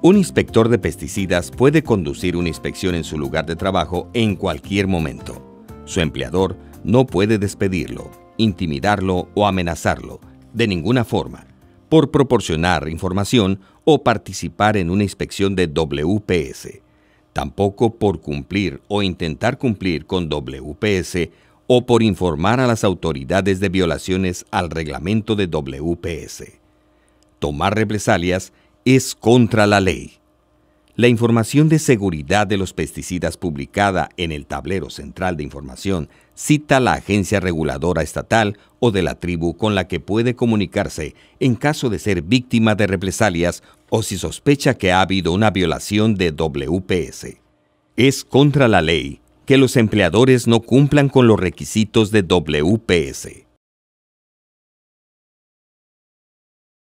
Un inspector de pesticidas puede conducir una inspección en su lugar de trabajo en cualquier momento. Su empleador no puede despedirlo, intimidarlo o amenazarlo, de ninguna forma, por proporcionar información o participar en una inspección de WPS, tampoco por cumplir o intentar cumplir con WPS o por informar a las autoridades de violaciones al reglamento de WPS. Tomar represalias es contra la ley. La información de seguridad de los pesticidas publicada en el tablero central de información cita la agencia reguladora estatal o de la tribu con la que puede comunicarse en caso de ser víctima de represalias o si sospecha que ha habido una violación de WPS. Es contra la ley que los empleadores no cumplan con los requisitos de WPS.